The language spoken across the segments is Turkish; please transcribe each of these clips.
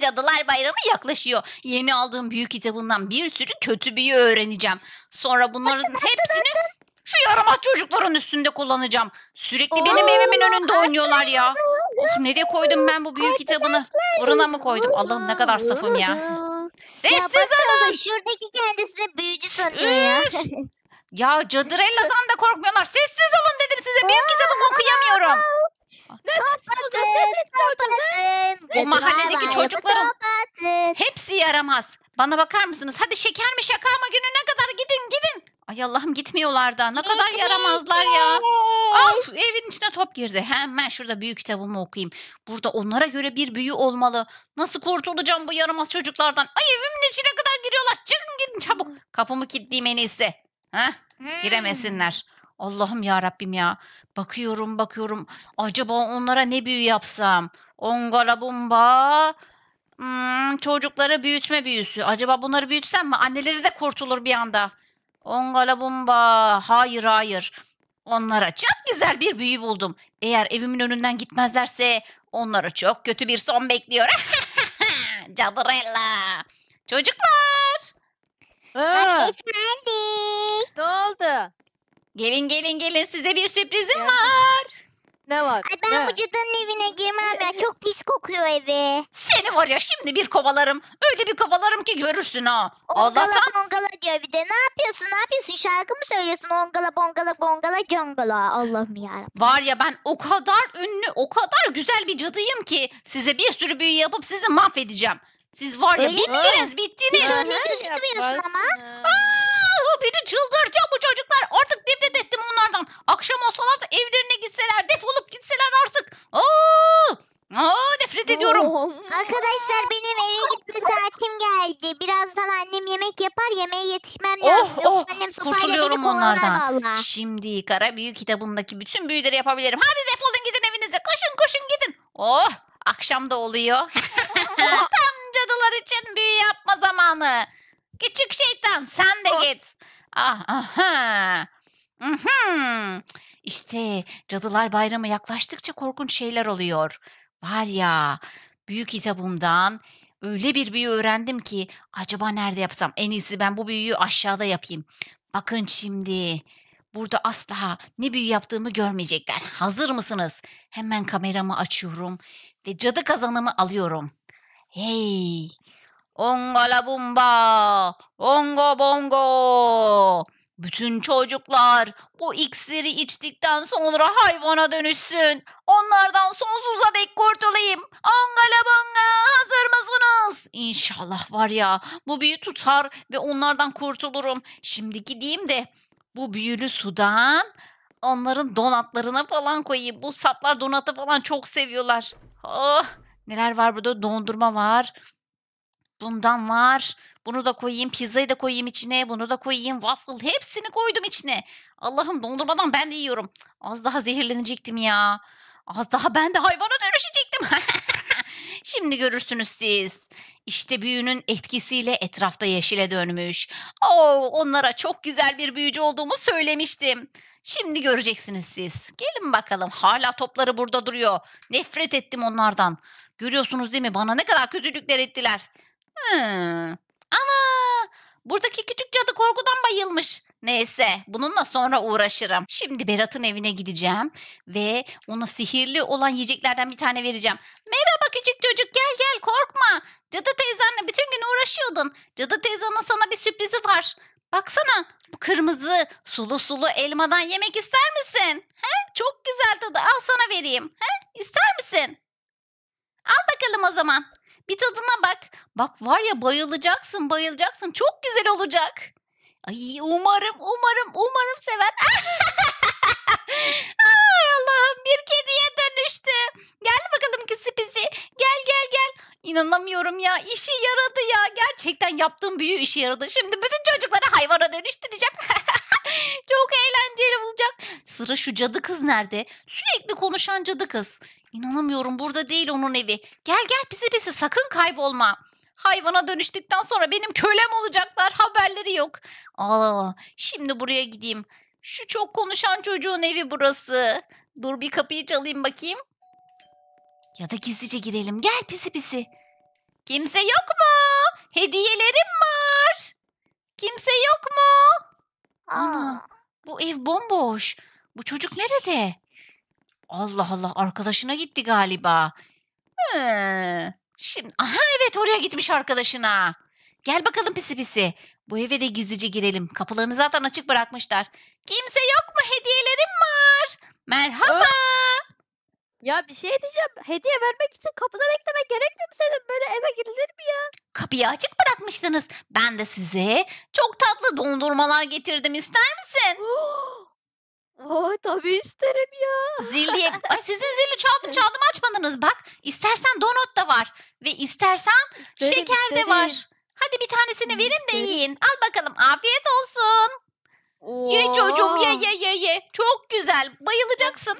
Cadılar Bayramı yaklaşıyor. Yeni aldığım büyük kitabından bir sürü kötü büyü öğreneceğim. Sonra bunların hepsini şu yaramaz çocukların üstünde kullanacağım. Sürekli benim evimin önünde oynuyorlar ya. Of nereye koydum ben bu büyük kitabını? Fırına mı koydum? Allah'ım ne kadar safım ya. Sessiz olun. Şuradaki kendisi büyücü sanıyor ya. ya Cadırella'dan da korkmuyorlar. Sessiz olun dedim size. Büyük kitabımı okuyamıyorum. Nasıl olacak? Nasıl Mahalledeki çocukların hepsi yaramaz. Bana bakar mısınız? Hadi şeker mi şaka mı günü? Ne kadar gidin gidin. Ay Allah'ım gitmiyorlar da. Ne kadar yaramazlar ya. Of evin içine top girdi. Hemen şurada büyü kitabımı okuyayım. Burada onlara göre bir büyü olmalı. Nasıl kurtulacağım bu yaramaz çocuklardan? Ay evimin içine kadar giriyorlar. Çıkın gidin çabuk. Hmm. Kapımı kilitleyeyim en iyisi. Ha? Hmm. Giremesinler. Allah'ım ya Rabbim ya. Bakıyorum bakıyorum. Acaba onlara ne büyü yapsam? Ongala bomba. Hmm, çocuklara büyütme büyüsü. Acaba bunları büyütsem mi? Anneleri de kurtulur bir anda. Ongala bomba. Hayır hayır. Onlara çok güzel bir büyü buldum. Eğer evimin önünden gitmezlerse onlara çok kötü bir son bekliyor. Cadırella. Çocuklar. Aa, Hoş geldik. Ne oldu? Gelin gelin gelin size bir sürprizim var. Ne var? Ay ben ne? bu cadının evine girmem ya. Çok pis kokuyor evi. Seni var ya şimdi bir kovalarım. Öyle bir kovalarım ki görürsün ha. Ongala Allah'tan bongala diyor bir de. Ne yapıyorsun? Ne yapıyorsun? Şarkı mı söylüyorsun? Ongala bongala bongala congala. Allah'ım yarabbim. var ya ben o kadar ünlü, o kadar güzel bir cadıyım ki size bir sürü büyü yapıp sizi mahvedeceğim. Siz var ya Öyle mi? bittiniz, bittiniz. Öyle Öyle gözükmüyorsun ama. Aa! beni çıldıracağım bu çocuklar. Artık nefret ettim onlardan. Akşam olsalar da evlerine gitseler, defolup gitseler artık. Aa! Aa nefret ediyorum. Oh. Arkadaşlar benim eve gitme saatim geldi. Birazdan annem yemek yapar yemeğe yetişmem oh, lazım. Oh, Yoksa annem sopayla kurtuluyorum beni onlardan. Şimdi kara büyü kitabındaki bütün büyüleri yapabilirim. Hadi defolun gidin evinize. Koşun koşun gidin. Oh akşam da oluyor. Tam cadılar için büyü yapma zamanı. Küçük şeytan sen de oh. git. Ah, aha. İşte Cadılar Bayramı yaklaştıkça korkunç şeyler oluyor. Var ya büyük kitabımdan öyle bir büyü öğrendim ki acaba nerede yapsam? En iyisi ben bu büyüyü aşağıda yapayım. Bakın şimdi burada asla ne büyü yaptığımı görmeyecekler. Hazır mısınız? Hemen kameramı açıyorum ve cadı kazanımı alıyorum. Hey Onga ongo bongo. Bütün çocuklar bu iksiri içtikten sonra hayvana dönüşsün. Onlardan sonsuza dek kurtulayım. Angala hazır mısınız? İnşallah var ya bu büyü tutar ve onlardan kurtulurum. Şimdi gideyim de bu büyülü sudan onların donatlarına falan koyayım. Bu saplar donatı falan çok seviyorlar. Oh, neler var burada? Dondurma var. Bundan var. Bunu da koyayım. Pizzayı da koyayım içine. Bunu da koyayım. Waffle hepsini koydum içine. Allah'ım dondurmadan ben de yiyorum. Az daha zehirlenecektim ya. Az daha ben de hayvana dönüşecektim. Şimdi görürsünüz siz. İşte büyünün etkisiyle etrafta yeşile dönmüş. Oo, onlara çok güzel bir büyücü olduğumu söylemiştim. Şimdi göreceksiniz siz. Gelin bakalım. Hala topları burada duruyor. Nefret ettim onlardan. Görüyorsunuz değil mi? Bana ne kadar kötülükler ettiler. Ana! Buradaki küçük cadı korkudan bayılmış. Neyse bununla sonra uğraşırım. Şimdi Berat'ın evine gideceğim ve ona sihirli olan yiyeceklerden bir tane vereceğim. Merhaba küçük çocuk gel gel korkma. Cadı teyzenle bütün gün uğraşıyordun. Cadı teyzenin sana bir sürprizi var. Baksana bu kırmızı sulu sulu elmadan yemek ister misin? He? Çok güzel tadı al sana vereyim. He? İster misin? Al bakalım o zaman. Bir tadına bak. Bak var ya bayılacaksın bayılacaksın. Çok güzel olacak. Ay umarım umarım umarım sever. Ay Allah'ım bir kediye dönüştü. Gel bakalım kısipisi. Gel gel gel. İnanamıyorum ya işi yaradı ya. Gerçekten yaptığım büyü işi yaradı. Şimdi bütün çocukları hayvana dönüştüreceğim. Çok eğlenceli olacak. Sıra şu cadı kız nerede? Sürekli konuşan cadı kız. İnanamıyorum burada değil onun evi. Gel gel bizi bizi sakın kaybolma. Hayvana dönüştükten sonra benim kölem olacaklar haberleri yok. Aa, şimdi buraya gideyim. Şu çok konuşan çocuğun evi burası. Dur bir kapıyı çalayım bakayım. Ya da gizlice girelim. Gel pisi pisi. Kimse yok mu? Hediyelerim var. Kimse yok mu? Aa. Ana bu ev bomboş. Bu çocuk nerede? Allah Allah arkadaşına gitti galiba. şimdi aha evet oraya gitmiş arkadaşına. Gel bakalım pisi pisi. Bu eve de gizlice girelim. Kapılarını zaten açık bırakmışlar. Kimse yok mu? Hediyelerim var. Merhaba. ya bir şey diyeceğim. Hediye vermek için kapıda beklemek gerekmiyor mu senin? Böyle eve girilir mi ya? Kapıyı açık bırakmıştınız. Ben de size çok tatlı dondurmalar getirdim. İster misin? Oh! Aa, tabii isterim ya. Zil diye. Ay sizin zili çaldım çaldım açmadınız bak. İstersen donut da var. Ve istersen İsterim, şeker isterim. de var. Hadi bir tanesini vereyim de yiyin. Al bakalım afiyet olsun. Oo. Ye çocuğum ye ye ye ye. Çok güzel. Bayılacaksın.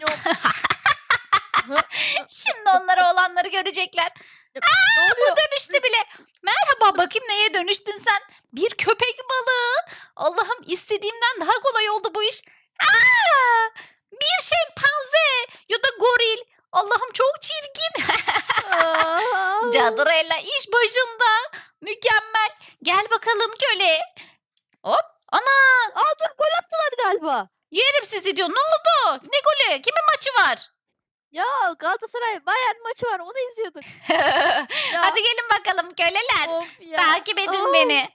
Şimdi onlara olanları görecekler. Aa, bu dönüştü bile. Merhaba bakayım neye dönüştün sen? Bir köpek balığı. Allah'ım istediğimden daha kolay oldu bu iş. Aa, bir şempanze ya da goril. Allah'ım çok çirkin. Cadrella iş başında. Mükemmel. Gel bakalım köle. Hop. Ana. Aa dur gol attılar galiba. Yerim sizi diyor. Ne oldu? Ne golü? Kimin maçı var? Ya Galatasaray Bayern maçı var onu izliyorduk. Hadi gelin bakalım köleler. Takip edin Aa. beni.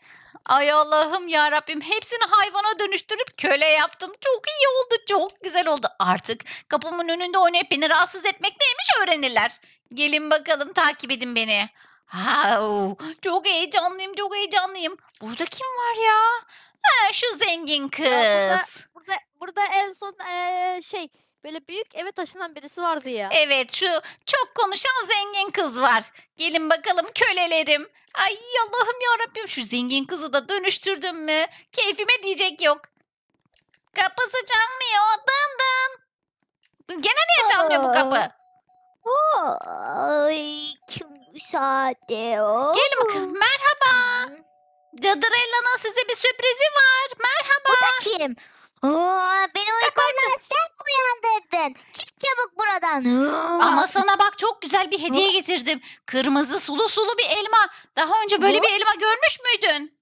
Ay Allah'ım ya Rabbim hepsini hayvana dönüştürüp köle yaptım. Çok iyi oldu, çok güzel oldu. Artık kapımın önünde oynayıp beni rahatsız etmek neymiş öğrenirler. Gelin bakalım takip edin beni. Wow, çok heyecanlıyım, çok heyecanlıyım. Burada kim var ya? Ha, şu zengin kız. Ya burada, burada, burada en son ee, şey böyle büyük eve taşınan birisi vardı ya. Evet şu çok konuşan zengin kız var. Gelin bakalım kölelerim. Ay Allah'ım ya Rabbim şu zengin kızı da dönüştürdüm mü? Keyfime diyecek yok. Kapısı çalmıyor. Dın dın. Gene niye çalmıyor bu kapı? Ay kim müsaade o? Gelin bakalım. Merhaba. Hmm. Cadirella'nın size bir sürprizi var. Merhaba. Bu da kim? Oo, beni uykumdan sen uyandırdın. Çık çabuk buradan. Ama sana bak çok güzel bir hediye getirdim. Kırmızı sulu sulu bir elma. Daha önce böyle bir elma görmüş müydün?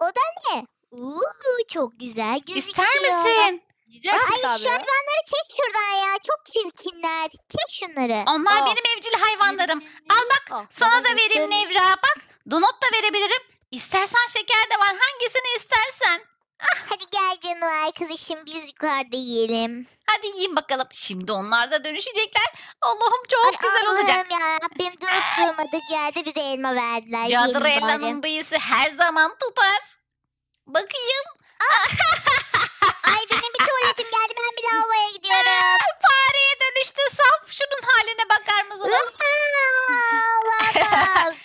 O da ne? Oo, çok güzel gözüküyor. İster misin? Yiyecek Ay şu hayvanları çek şuradan ya. Çok çirkinler. Çek şunları. Onlar Aa. benim evcil hayvanlarım. Al bak Ah, sana da vereyim Nevra. Bak donut da verebilirim. İstersen şeker de var. Hangisini istersen. Ah, hadi gel canım arkadaşım biz yukarıda yiyelim. Hadi yiyin bakalım. Şimdi onlar da dönüşecekler. Allah'ım çok Ay, güzel Allah'ım olacak. ya Rabbim durup ah. durmadık yerde bize elma verdiler. Cadır Yiyelim bari. Ella'nın bıyısı her zaman tutar. Bakayım. Ah. Ay benim bir tuvaletim geldi ben bir lavaboya gidiyorum. Fareye dönüştü saf. Şunun haline bakar mısınız?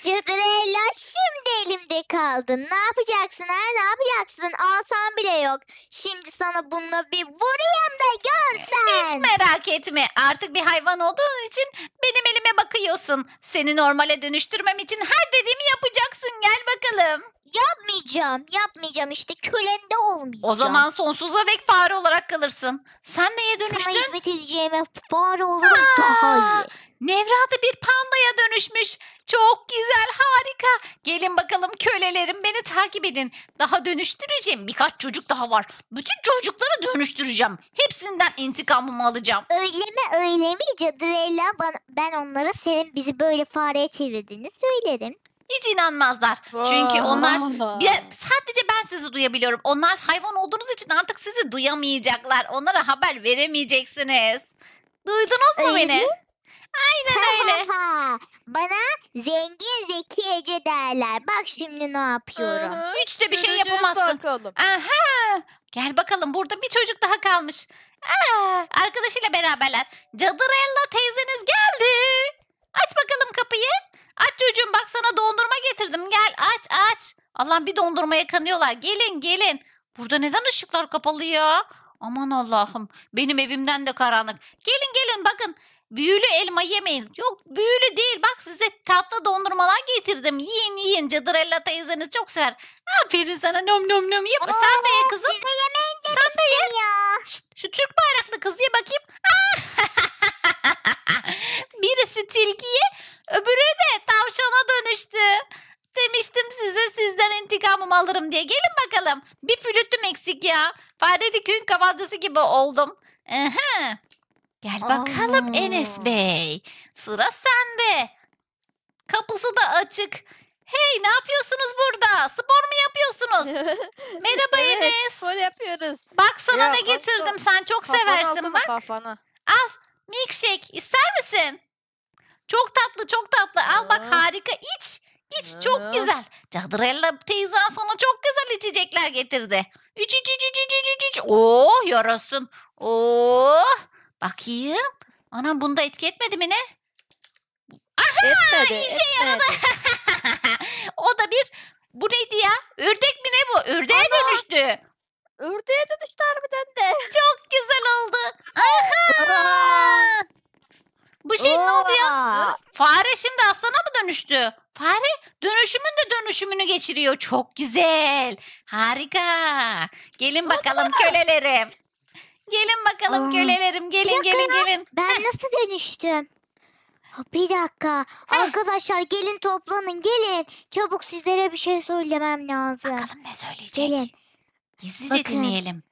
Cinderella şimdi elimde kaldın. Ne yapacaksın ha? Ne yapacaksın? Alsan bile yok. Şimdi sana bununla bir vurayım da görsen. Hiç merak etme. Artık bir hayvan olduğun için benim elime bakıyorsun. Seni normale dönüştürmem için her dediğim. Yapmayacağım. Yapmayacağım işte. Kölen de olmayacağım. O zaman sonsuza dek fare olarak kalırsın. Sen neye dönüştün? Sana hizmet edeceğime fare olurum Aa, daha iyi. Nevra da bir pandaya dönüşmüş. Çok güzel, harika. Gelin bakalım kölelerim beni takip edin. Daha dönüştüreceğim. Birkaç çocuk daha var. Bütün çocukları dönüştüreceğim. Hepsinden intikamımı alacağım. Öyle mi öyle mi Cadrella? Ben onlara senin bizi böyle fareye çevirdiğini söylerim. Hiç inanmazlar. Çünkü onlar bir, sadece ben sizi duyabiliyorum. Onlar hayvan olduğunuz için artık sizi duyamayacaklar. Onlara haber veremeyeceksiniz. Duydunuz mu Öyle beni? mi? Aynen öyle. Bana zengin zeki Ece derler. Bak şimdi ne yapıyorum. Aha, Hiç de bir şey yapamazsın. bakalım. Aha! Gel bakalım burada bir çocuk daha kalmış. Aa, arkadaşıyla beraberler. Cadırella teyzeniz geldi. Aç bakalım kapıyı. Aç çocuğum bak sana dondurma getirdim gel aç aç. Allah'ım bir dondurma kanıyorlar gelin gelin. Burada neden ışıklar kapalı ya? Aman Allah'ım benim evimden de karanlık. Gelin gelin bakın büyülü elma yemeyin. Yok büyülü değil bak size tatlı dondurmalar getirdim. Yiyin yiyin Cadırella teyzeniz çok sever. Aferin sana nom nom nom yap. Oo, Sen de ye kızım. Size yemeyin Sen de ye. Ya. Şşt, şu Türk bayraklı kız ye bakayım. Ah! birisi tilkiye öbürü de tavşana dönüştü. Demiştim size sizden intikamımı alırım diye. Gelin bakalım. Bir flütüm eksik ya. Fare Dikün kavalcısı gibi oldum. Aha. Gel bakalım Aa. Enes Bey. Sıra sende. Kapısı da açık. Hey ne yapıyorsunuz burada? Spor mu yapıyorsunuz? Merhaba evet, Enes. Spor yapıyoruz. Bak sana ya, da getirdim. Sen çok seversin bak. Al milkshake ister misin? Çok tatlı çok tatlı. Al bak harika iç. İç çok güzel. Cadrella teyzen sana çok güzel içecekler getirdi. İç iç iç iç iç iç iç. Oo oh, yarasın. Oo. Oh. Bakayım. Anam bunda etki etmedi mi ne? Aha etmedi, işe etmedi. yaradı. o da bir bu neydi ya? Ördek mi ne bu? Ördeğe Ana. dönüştü. Ördeğe dönüştü harbiden de. Çok güzel oldu. Aha. Bu şey ne oldu ya? Fare şimdi aslana mı dönüştü? Fare dönüşümün de dönüşümünü geçiriyor. Çok güzel. Harika. Gelin bakalım kölelerim. Gelin bakalım Aa, kölelerim. Gelin gelin gelin. Ben nasıl dönüştüm? Bir dakika. Arkadaşlar gelin toplanın gelin. Çabuk sizlere bir şey söylemem lazım. Bakalım ne söyleyecek. Gelin. Gizlice Bakın. dinleyelim.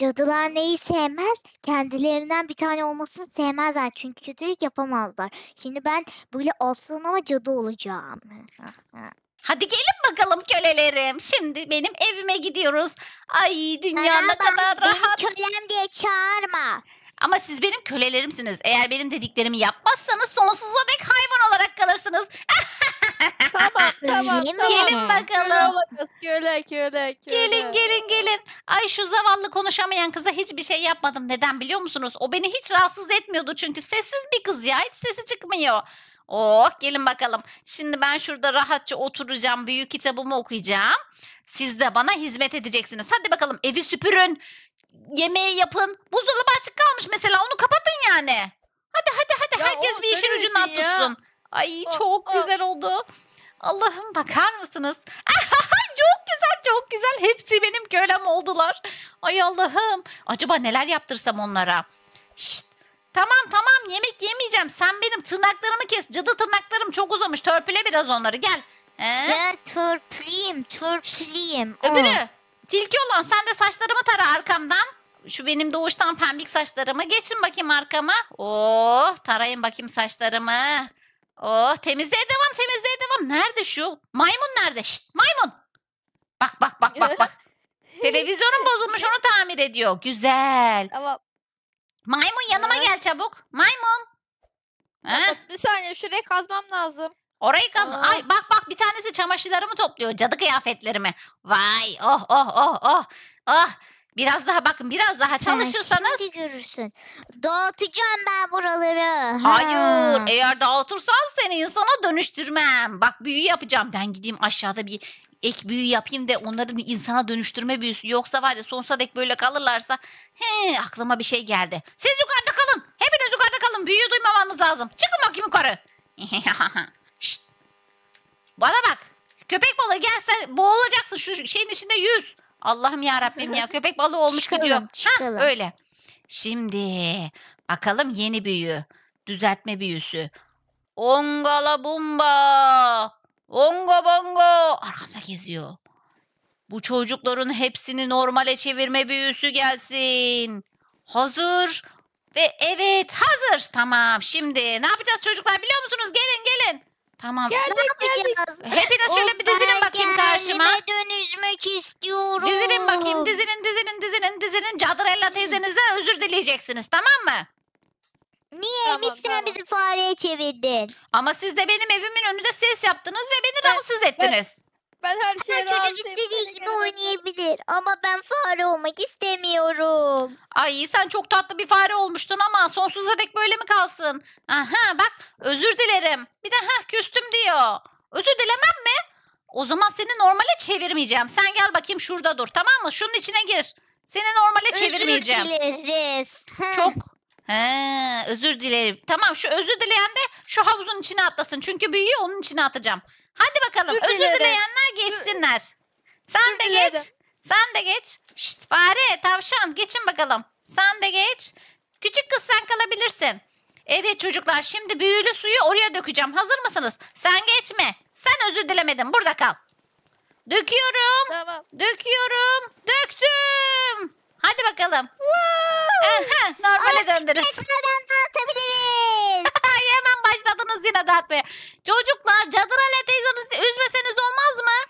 Cadılar neyi sevmez? Kendilerinden bir tane olmasını sevmezler. Çünkü kötülük yapamazlar. Şimdi ben böyle aslan ama cadı olacağım. Hadi gelin bakalım kölelerim. Şimdi benim evime gidiyoruz. Ay dünya ne kadar rahat. Beni kölem diye çağırma. Ama siz benim kölelerimsiniz. Eğer benim dediklerimi yapmazsanız sonsuza dek hayvan olarak kalırsınız. tamam tamam. Gelin tamam. bakalım. Köle köle köle. Gelin gelin gelin. Ay şu zavallı konuşamayan kıza hiçbir şey yapmadım. Neden biliyor musunuz? O beni hiç rahatsız etmiyordu çünkü sessiz bir kız ya. Hiç sesi çıkmıyor. Oh gelin bakalım. Şimdi ben şurada rahatça oturacağım. Büyük kitabımı okuyacağım. Siz de bana hizmet edeceksiniz. Hadi bakalım evi süpürün. Yemeği yapın. Buzdolabı açık kalmış mesela. Onu kapatın yani. Hadi hadi hadi. Ya Herkes bir işin ucundan ya. tutsun. Ay o, oh, çok o. Oh. güzel oldu. Allah'ım bakar mısınız? Aa! çok güzel. Hepsi benim kölem oldular. Ay Allah'ım. Acaba neler yaptırsam onlara? Şşt. Tamam tamam yemek yemeyeceğim. Sen benim tırnaklarımı kes. Cadı tırnaklarım çok uzamış. Törpüle biraz onları gel. Ee? Ben törpüleyim törpüleyim. Şşt. Öbürü. Oh. Tilki olan sen de saçlarımı tara arkamdan. Şu benim doğuştan pembik saçlarımı. Geçin bakayım arkama. Oh tarayın bakayım saçlarımı. Oh temizliğe devam temizliğe devam. Nerede şu? Maymun nerede? Şşt maymun. Bak bak bak bak bak. Televizyonun bozulmuş onu tamir ediyor. Güzel. Ama Maymun yanıma gel çabuk. Maymun. Ha? bir saniye şuraya kazmam lazım. Orayı kaz. Aa. Ay bak bak bir tanesi çamaşırlarımı topluyor. Cadı kıyafetlerimi. Vay oh oh oh oh. Oh. Biraz daha bakın biraz daha çalışırsanız. Sen görürsün. Dağıtacağım ben buraları. Ha. Hayır eğer dağıtırsan seni insana dönüştürmem. Bak büyü yapacağım. Ben gideyim aşağıda bir ek büyü yapayım da onların insana dönüştürme büyüsü yoksa var ya sonsuza dek böyle kalırlarsa he aklıma bir şey geldi. Siz yukarıda kalın. Hepiniz yukarıda kalın. büyü duymamanız lazım. Çıkın bakayım yukarı. Şşt. Bana bak. Köpek balığı gelse boğulacaksın şu şeyin içinde yüz. Allah'ım ya Rabbim ya köpek balığı olmuş çıkalım, gidiyor. Çıkalım. Ha öyle. Şimdi bakalım yeni büyü. Düzeltme büyüsü. Ongala bumba. Ongo bongo arkamda geziyor. Bu çocukların hepsini normale çevirme büyüsü gelsin. Hazır ve evet hazır. Tamam şimdi ne yapacağız çocuklar biliyor musunuz? Gelin gelin. Tamam. Geldik, Geldik. Hepiniz şöyle bir dizilin bakayım karşıma. dönüşmek istiyorum. Dizilin bakayım dizilin dizilin dizilin dizilin. Cadırella teyzenizden özür dileyeceksiniz tamam mı? Niye Tamam, Emiş sen bizi fareye çevirdin? Ama siz de benim evimin önünde ses yaptınız ve beni Ben- rahatsız ettiniz. Ben her şeye Çocuk istediği gibi oynayabilir ama ben fare olmak istemiyorum. Ay sen çok tatlı bir fare olmuştun ama sonsuza dek böyle mi kalsın? Aha bak özür dilerim. Bir de heh küstüm diyor. Özür dilemem mi? O zaman seni normale çevirmeyeceğim. Sen gel bakayım şurada dur tamam mı? Şunun içine gir. Seni normale çevirmeyeceğim. Özür dileriz. Çok He, özür dilerim. Tamam şu özür dileyen de şu havuzun içine atlasın. Çünkü büyüğü onun içine atacağım. Hadi bakalım özür, özür dileyenler geçsinler. Sen özür de dilerim. geç. Sen de geç. Şşt fare tavşan geçin bakalım. Sen de geç. Küçük kız sen kalabilirsin. Evet çocuklar şimdi büyülü suyu oraya dökeceğim. Hazır mısınız? Sen geçme. Sen özür dilemedin. Burada kal. Döküyorum. Tamam. Döküyorum. Döktüm. Hadi bakalım. Aha, normale döndürürüz. Tekrardan dağıtabiliriz. Ay, Hemen başladınız yine dağıtmaya. Çocuklar Cadır Ale teyzenizi üzmeseniz olmaz mı?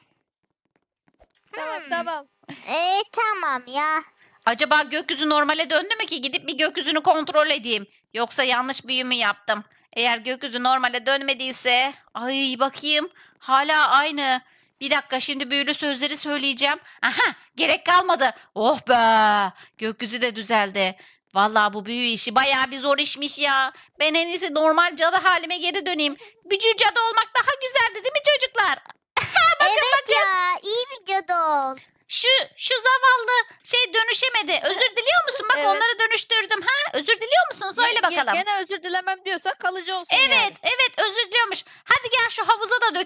Tamam hmm. tamam. Ee, tamam ya. Acaba gökyüzü normale döndü mü ki gidip bir gökyüzünü kontrol edeyim. Yoksa yanlış büyü mü yaptım? Eğer gökyüzü normale dönmediyse ay bakayım hala aynı. Bir dakika şimdi büyülü sözleri söyleyeceğim. Aha gerek kalmadı. Oh be gökyüzü de düzeldi. Valla bu büyü işi baya bir zor işmiş ya. Ben en iyisi normal cadı halime geri döneyim. Bücür cadı olmak daha güzeldi değil mi çocuklar? bakın evet bakın. ya iyi bir cadı ol. Şu şu zavallı şey dönüşemedi. Özür diliyor musun? Bak evet. onları dönüştürdüm ha. Özür diliyor musun? Söyle ya, bakalım. Gene özür dilemem diyorsa kalıcı olsun. Evet, yani. evet özür diliyormuş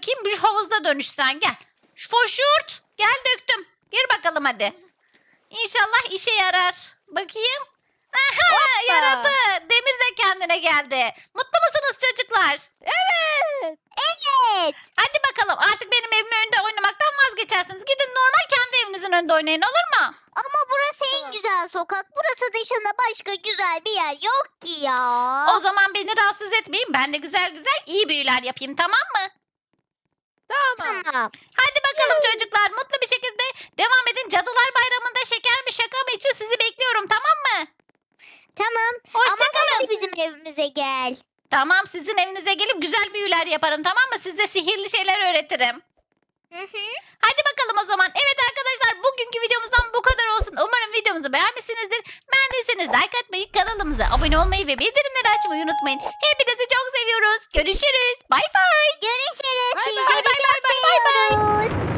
bakayım bir havuzda dönüşsen gel. Şu foşurt gel döktüm. Gir bakalım hadi. İnşallah işe yarar. Bakayım. Aha, yaradı. Demir de kendine geldi. Mutlu musunuz çocuklar? Evet. Evet. Hadi bakalım artık benim evimin önünde oynamaktan vazgeçersiniz. Gidin normal kendi evinizin önünde oynayın olur mu? Ama burası en güzel sokak. Burası dışında başka güzel bir yer yok ki ya. O zaman beni rahatsız etmeyin. Ben de güzel güzel iyi büyüler yapayım tamam mı? Tamam. Hadi bakalım çocuklar mutlu bir şekilde devam edin. Cadılar Bayramı'nda şeker mi şaka mı için sizi bekliyorum tamam mı? Tamam. Hoşçakalın. Ama hadi bizim evimize gel. Tamam sizin evinize gelip güzel büyüler yaparım tamam mı? Size sihirli şeyler öğretirim. Hı hı. Hadi bakalım o zaman. Evet arkadaşlar bugünkü videomuzdan bu kadar olsun. Umarım videomuzu beğenmişsinizdir. Beğendiyseniz like atmayı, kanalımıza abone olmayı ve bildirimleri açmayı unutmayın. Hepinizi çok seviyoruz. Görüşürüz. Bay bay. Görüşürüz. Bay bay bay bay bay bay.